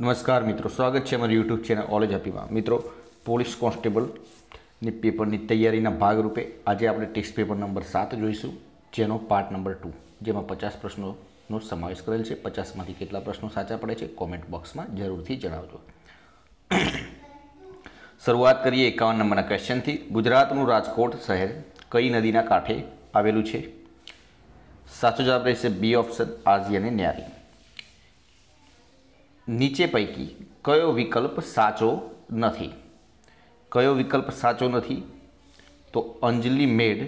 નમસ્કાર મિત્રો સ્વાગત છે અમારી યુટ્યુબ ચેનલ ઓલેજ હેપીમાં મિત્રો પોલીસ કોન્સ્ટેબલની પેપરની તૈયારીના ભાગરૂપે આજે આપણે ટેક્સ્ટ પેપર નંબર સાત જોઈશું જેનો પાર્ટ નંબર ટુ જેમાં પચાસ પ્રશ્નોનો સમાવેશ કરેલ છે પચાસમાંથી કેટલા પ્રશ્નો સાચા પડે છે કોમેન્ટ બોક્સમાં જરૂરથી જણાવજો શરૂઆત કરીએ એકાવન નંબરના ક્વેશ્ચનથી ગુજરાતનું રાજકોટ શહેર કઈ નદીના કાંઠે આવેલું છે સાચો જવાબ રહેશે બી ઓપ્શન આઝી અને ન્યારી નીચે પૈકી કયો વિકલ્પ સાચો નથી કયો વિકલ્પ સાચો નથી તો અંજલિ મેડ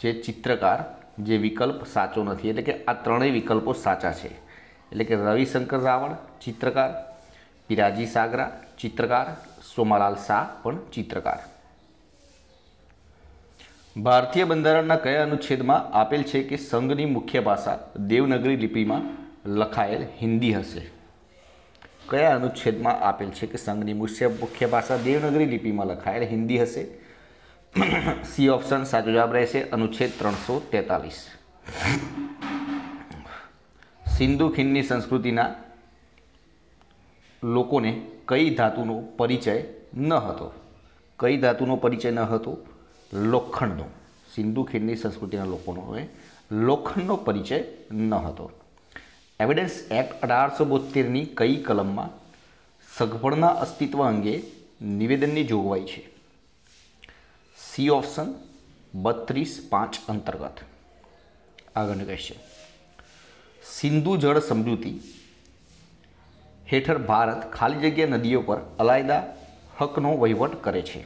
જે ચિત્રકાર જે વિકલ્પ સાચો નથી એટલે કે આ ત્રણેય વિકલ્પો સાચા છે એટલે કે રવિશંકર રાવણ ચિત્રકાર પિરાજી સાગરા ચિત્રકાર સોમાલાલ શાહ પણ ચિત્રકાર ભારતીય બંધારણના કયા અનુચ્છેદમાં આપેલ છે કે સંઘની મુખ્ય ભાષા દેવનગરી લિપિમાં લખાયેલ હિન્દી હશે કયા અનુચ્છેદમાં આપેલ છે કે સંઘની મુખ્ય મુખ્ય ભાષા દેવનગરી લિપિમાં લખાયેલ હિન્દી હશે સી ઓપ્શન સાચો જવાબ રહેશે અનુચ્છેદ ત્રણસો તેતાલીસ સિંધુ ખીણની સંસ્કૃતિના લોકોને કઈ ધાતુનો પરિચય ન હતો કઈ ધાતુનો પરિચય ન હતો લોખંડનો સિંધુ ખીણની સંસ્કૃતિના લોકોનો લોખંડનો પરિચય ન હતો એવિડન્સ એક્ટ અઢારસો બોત્તેરની કઈ કલમમાં સગભળના અસ્તિત્વ અંગે નિવેદનની જોગવાઈ છે સી ઓપ્શન બત્રીસ પાંચ અંતર્ગત આગળનું ક્વેશ્ચન સિંધુ જળ સમજૂતી હેઠળ ભારત ખાલી જગ્યા નદીઓ પર અલાયદા હકનો વહીવટ કરે છે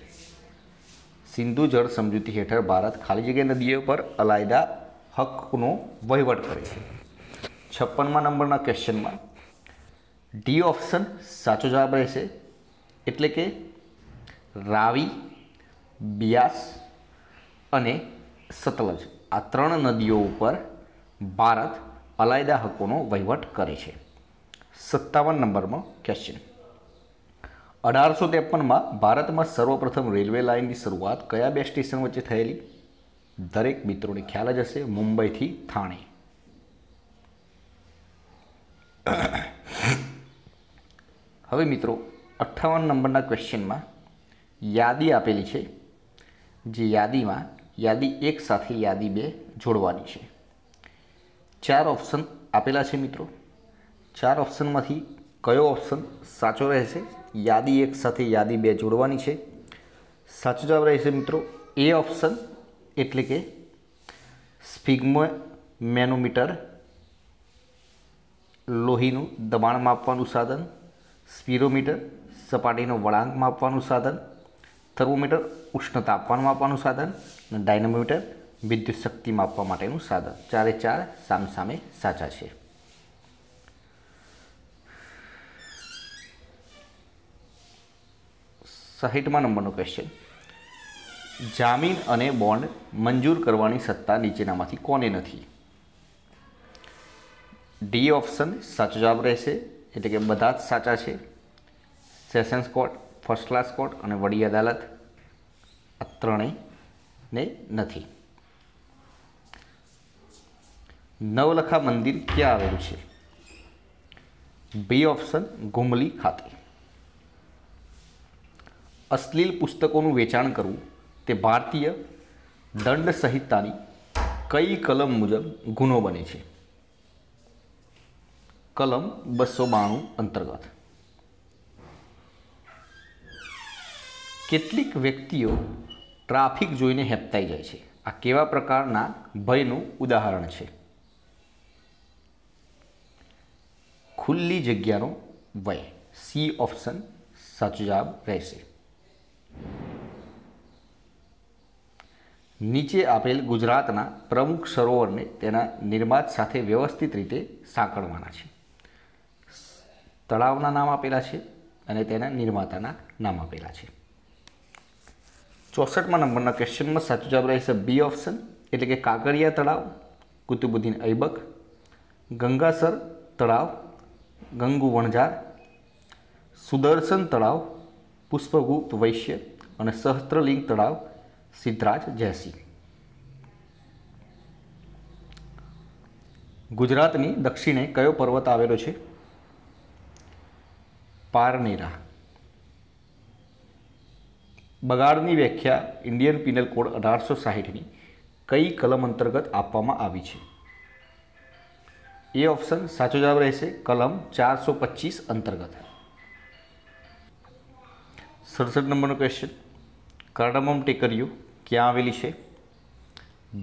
સિંધુ જળ સમજૂતી હેઠળ ભારત ખાલી જગ્યા નદીઓ પર અલાયદા હકનો વહીવટ કરે છે છપ્પનમાં નંબરના ક્વેશ્ચનમાં ડી ઓપ્શન સાચો જવાબ રહેશે એટલે કે રાવી બ્યાસ અને સતલજ આ ત્રણ નદીઓ ઉપર ભારત અલાયદા હકોનો વહીવટ કરે છે સત્તાવન નંબરમાં ક્વેશ્ચન અઢારસો ત્રેપનમાં ભારતમાં સર્વપ્રથમ રેલવે લાઇનની શરૂઆત કયા બે સ્ટેશન વચ્ચે થયેલી દરેક મિત્રોને ખ્યાલ જ હશે મુંબઈથી થાણે હવે મિત્રો અઠ્ઠાવન નંબરના ક્વેશ્ચનમાં યાદી આપેલી છે જે યાદીમાં યાદી એક સાથે યાદી બે જોડવાની છે ચાર ઓપ્શન આપેલા છે મિત્રો ચાર ઓપ્શનમાંથી કયો ઓપ્શન સાચો રહેશે યાદી એક સાથે યાદી બે જોડવાની છે સાચો જવાબ રહેશે મિત્રો એ ઓપ્શન એટલે કે સ્પિગ્મો મેનોમીટર લોહીનું દબાણ માપવાનું સાધન સ્પીરોમીટર સપાટીનો વળાંક માપવાનું સાધન થર્મોમીટર ઉષ્ણતા તાપમાન માપવાનું સાધન અને ડાયનામોમીટર વિદ્યુત શક્તિ માપવા માટેનું સાધન ચારે ચાર સામે સાચા છે સાહીઠમાં નંબરનો ક્વેશ્ચન જામીન અને બોન્ડ મંજૂર કરવાની સત્તા નીચેનામાંથી કોને નથી ડી ઓપ્શન સાચો જવાબ રહેશે એટલે કે બધા જ સાચા છે sessions court first class court અને વડી અદાલત આ ત્રણેયને નથી નવલખા મંદિર ક્યાં આવેલું છે બી ઓપ્શન ગુમલી ખાતે અશ્લીલ પુસ્તકોનું વેચાણ કરવું તે ભારતીય દંડ સંહિતાની કઈ કલમ મુજબ ગુનો બને છે કલમ બસો બાણું અંતર્ગત કેટલીક વ્યક્તિઓ ટ્રાફિક જોઈને હેપતાઈ જાય છે આ કેવા પ્રકારના ભયનું ઉદાહરણ છે ખુલ્લી જગ્યાનો વય સી ઓપ્શન સાચો જવાબ રહેશે નીચે આપેલ ગુજરાતના પ્રમુખ સરોવરને તેના નિર્માત સાથે વ્યવસ્થિત રીતે સાંકળવાના છે તળાવના નામ આપેલા છે અને તેના નિર્માતાના નામ આપેલા છે ચોસઠમાં નંબરના ક્વેશ્ચનમાં સાચો જવાબ રહેશે બી ઓપ્શન એટલે કે કાગરિયા તળાવ કુતુબુદ્દીન ઐબક ગંગાસર તળાવ ગંગુ વણઝાર સુદર્શન તળાવ પુષ્પગુપ્ત વૈશ્ય અને સહસ્ત્રલિંગ તળાવ સિદ્ધરાજ જયસિંહ ગુજરાતની દક્ષિણે કયો પર્વત આવેલો છે પારની રાહ બગાડની વ્યાખ્યા ઇન્ડિયન પિનલ કોડ અઢારસો સાહીઠની કઈ કલમ અંતર્ગત આપવામાં આવી છે એ ઓપ્શન સાચો જવાબ રહેશે કલમ ચારસો પચીસ અંતર્ગત સડસઠ નંબરનો ક્વેશ્ચન કાર્ડમમ ટેકરીઓ ક્યાં આવેલી છે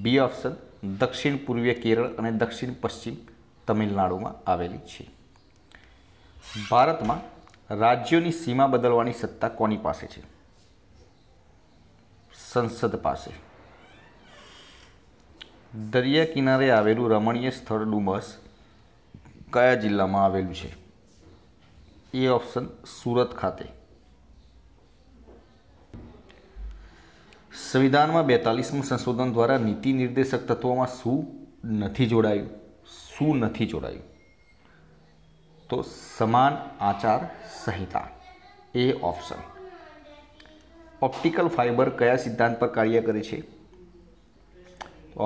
બી ઓપ્શન દક્ષિણ પૂર્વીય કેરળ અને દક્ષિણ પશ્ચિમ તમિલનાડુમાં આવેલી છે ભારતમાં રાજ્યોની સીમા બદલવાની સત્તા કોની પાસે છે સંસદ પાસે દરિયા કિનારે આવેલું રમણીય સ્થળ ડુમસ કયા જિલ્લામાં આવેલું છે એ ઓપ્શન સુરત ખાતે સંવિધાનમાં બેતાલીસમું સંશોધન દ્વારા નીતિ નિર્દેશક તત્વોમાં શું નથી જોડાયું શું નથી જોડાયું તો સમાન આચાર સંહિતા એ ઓપ્શન ઓપ્ટિકલ ફાઇબર કયા સિદ્ધાંત પર કાર્ય કરે છે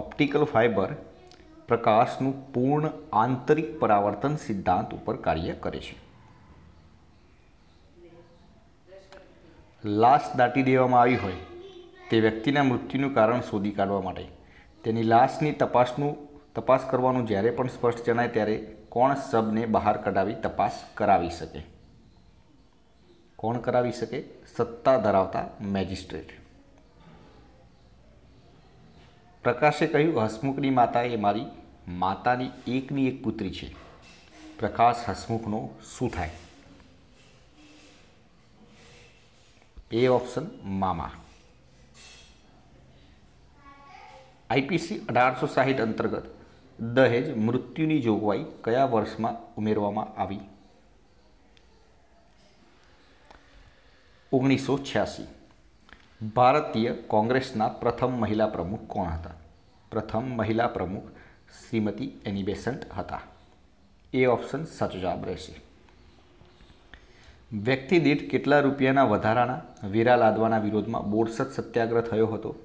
ઓપ્ટિકલ ફાઇબર પ્રકાશનું પૂર્ણ આંતરિક પરાવર્તન સિદ્ધાંત ઉપર કાર્ય કરે છે લાશ દાટી દેવામાં આવી હોય તે વ્યક્તિના મૃત્યુનું કારણ શોધી કાઢવા માટે તેની લાશની તપાસનું તપાસ કરવાનું જ્યારે પણ સ્પષ્ટ જણાય ત્યારે કોણ સબને બહાર કઢાવી તપાસ કરાવી શકે કોણ કરાવી શકે સત્તા ધરાવતા મેજિસ્ટ્રેટ પ્રકાશે કહ્યું હસમુખની માતા એ મારી માતાની એકની એક પુત્રી છે પ્રકાશ હસમુખનો શું થાય એ ઓપ્શન મામા આઈપીસી અઢારસો સાહીઠ અંતર્ગત દહેજ મૃત્યુની જોગવાઈ કયા વર્ષમાં ઉમેરવામાં આવી ઓગણીસો છ્યાસી ભારતીય કોંગ્રેસના પ્રથમ મહિલા પ્રમુખ કોણ હતા પ્રથમ મહિલા પ્રમુખ શ્રીમતી એની હતા એ ઓપ્શન સાચો જવાબ રહેશે વ્યક્તિ દીઠ કેટલા રૂપિયાના વધારાના વીરા લાદવાના વિરોધમાં બોરસદ સત્યાગ્રહ થયો હતો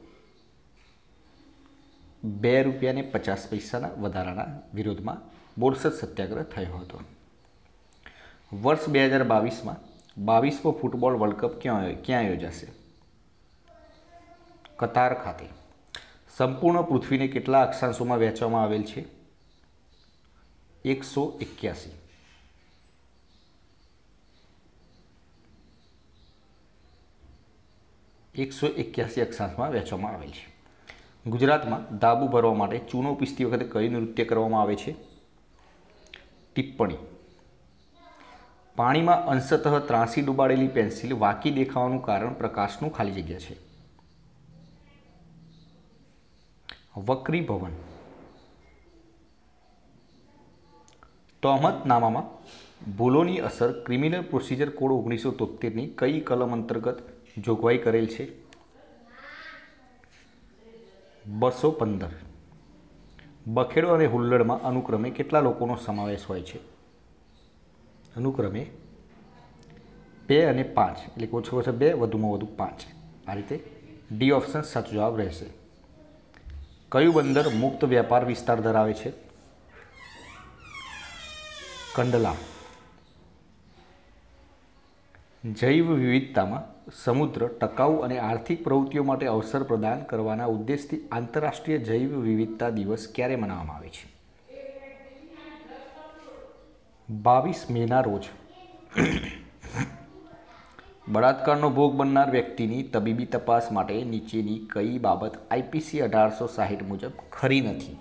બે રૂપિયાને પચાસ પૈસાના વધારાના વિરોધમાં બોરસદ સત્યાગ્રહ થયો હતો વર્ષ બે હજાર બાવીસમાં બાવીસમો ફૂટબોલ વર્લ્ડ કપ ક્યાં ક્યાં યોજાશે કતાર ખાતે સંપૂર્ણ પૃથ્વીને કેટલા અક્ષાંશોમાં વહેંચવામાં આવેલ છે એકસો એક્યાસી એકસો એક્યાસી અક્ષાંશમાં વહેંચવામાં આવેલ છે ગુજરાતમાં ધાબુ ભરવા માટે ચૂનો પીસતી વખતે કયું નૃત્ય કરવામાં આવે છે ટિપ્પણી પાણીમાં અંશતઃ ત્રાંસી ડૂબાડેલી પેન્સિલ વાકી દેખાવાનું કારણ પ્રકાશનું ખાલી જગ્યા છે વક્રી ભવન તોહમતનામામાં ભૂલોની અસર ક્રિમિનલ પ્રોસિજર કોડ ઓગણીસો તોતેરની કઈ કલમ અંતર્ગત જોગવાઈ કરેલ છે બસો પંદર બખેડો અને હુલ્લડમાં અનુક્રમે કેટલા લોકોનો સમાવેશ હોય છે અનુક્રમે બે અને પાંચ એટલે કે ઓછો ઓછા બે વધુમાં વધુ પાંચ આ રીતે ડી ઓપ્શન સાચો જવાબ રહેશે કયું બંદર મુક્ત વ્યાપાર વિસ્તાર ધરાવે છે કંડલા જૈવ વિવિધતામાં સમુદ્ર ટકાઉ અને આર્થિક પ્રવૃત્તિઓ માટે અવસર પ્રદાન કરવાના ઉદ્દેશથી આંતરરાષ્ટ્રીય જૈવ વિવિધતા દિવસ ક્યારે મનાવવામાં આવે છે બાવીસ મેના રોજ બળાત્કારનો ભોગ બનનાર વ્યક્તિની તબીબી તપાસ માટે નીચેની કઈ બાબત આઈપીસી અઢારસો સાહીઠ મુજબ ખરી નથી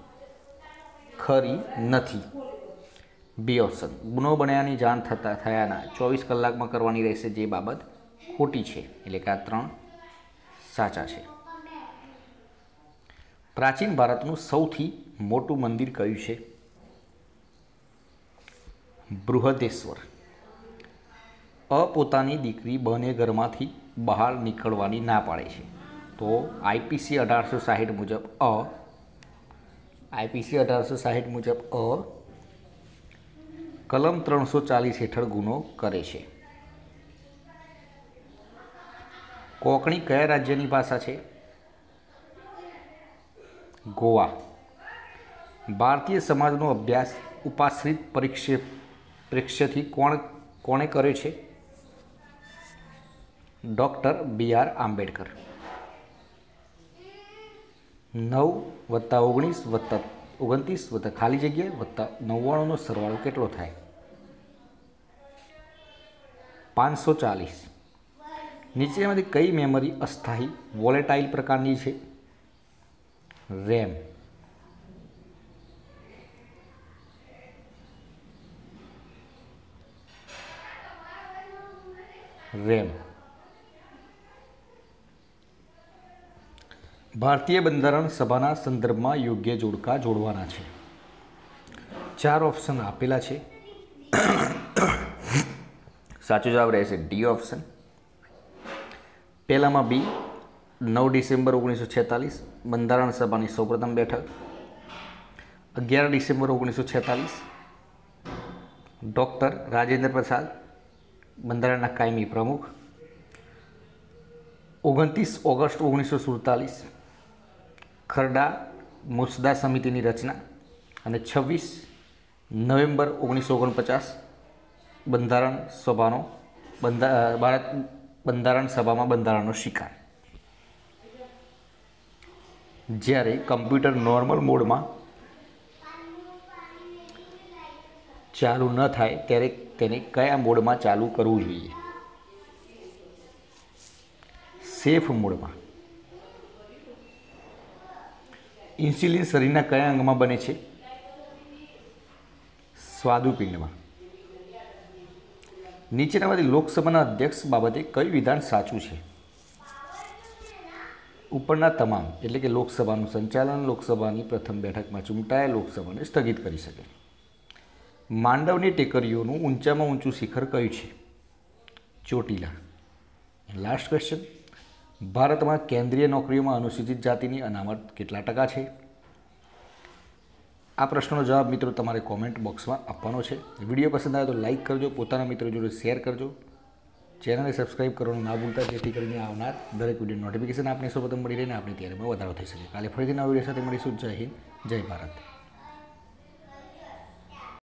ખરી નથી બી ઓપ્શન ગુનો બન્યાની જાણ થતા થયાના ચોવીસ કલાકમાં કરવાની રહેશે જે બાબત ખોટી છે એટલે કે આ ત્રણ સાચા છે પ્રાચીન ભારતનું સૌથી મોટું મંદિર કયું છે બૃહદેશ્વર અપોતાની દીકરી બંને ઘરમાંથી બહાર નીકળવાની ના પાડે છે તો આઈપીસી અઢારસો સાહીઠ મુજબ અ આઈપીસી અઢારસો સાહીઠ મુજબ અ કલમ ત્રણસો ચાલીસ હેઠળ ગુનો કરે છે કોકણી કયા રાજ્યની ભાષા છે ગોવા ભારતીય સમાજનો અભ્યાસ ઉપાશ્રિત પરીક્ષે પ્રેક્ષ્યથી કોણ કોણે કર્યો છે ડૉક્ટર બી આર આંબેડકર નવ વત્તા ઓગણીસ વત્તા ઓગણત્રીસ વત્તા ખાલી જગ્યાએ વત્તા નવ્વાણુંનો સરવાળો કેટલો થાય પાંચસો ચાલીસ નીચેમાંથી કઈ મેમરી અસ્થાયી વોલેટાઇલ પ્રકારની છે રેમ રેમ ભારતીય બંધારણ સભાના સંદર્ભમાં યોગ્ય જોડકા જોડવાના છે ચાર ઓપ્શન આપેલા છે સાચો જવાબ રહેશે ડી ઓપ્શન પહેલામાં બી નવ ડિસેમ્બર ઓગણીસો છેતાલીસ બંધારણ સભાની સૌપ્રથમ બેઠક અગિયાર ડિસેમ્બર ઓગણીસો છેતાલીસ ડૉક્ટર રાજેન્દ્ર પ્રસાદ બંધારણના કાયમી પ્રમુખ ઓગણત્રીસ ઓગસ્ટ ઓગણીસો સુડતાલીસ ખરડા મુસદા સમિતિની રચના અને છવ્વીસ નવેમ્બર ઓગણીસો ઓગણપચાસ બંધારણ સભાનો બંધા ભારત બંધારણ સભામાં બંધારણનો શિકાર જ્યારે કમ્પ્યુટર નોર્મલ મોડમાં ચાલુ ન થાય ત્યારે તેને કયા મોડમાં ચાલુ કરવું જોઈએ સેફ મોડમાં ઇન્સ્યુલિન શરીરના કયા અંગમાં બને છે સ્વાદુપિંડમાં નીચેનામાંથી લોકસભાના અધ્યક્ષ બાબતે કયું વિધાન સાચું છે ઉપરના તમામ એટલે કે લોકસભાનું સંચાલન લોકસભાની પ્રથમ બેઠકમાં ચૂંટાયેલ લોકસભાને સ્થગિત કરી શકે માંડવની ટેકરીઓનું ઊંચામાં ઊંચું શિખર કયું છે ચોટીલા લાસ્ટ ક્વેશ્ચન ભારતમાં કેન્દ્રીય નોકરીઓમાં અનુસૂચિત જાતિની અનામત કેટલા ટકા છે આ પ્રશ્નનો જવાબ મિત્રો તમારે કોમેન્ટ બોક્સમાં આપવાનો છે વિડીયો પસંદ આવે તો લાઇક કરજો પોતાના મિત્રો જોડે શેર કરજો ચેનલને સબસ્ક્રાઇબ કરવાનું ના ભૂલતા જેથી કરીને આવનાર દરેક વિડીયો નોટિફિકેશન આપને સૌપ્રથમ મળી રહીને આપણે ત્યારેમાં વધારો થઈ શકે કાલે ફરીથી નવા વિડીયો સાથે મળીશું જય હિન્દ જય ભારત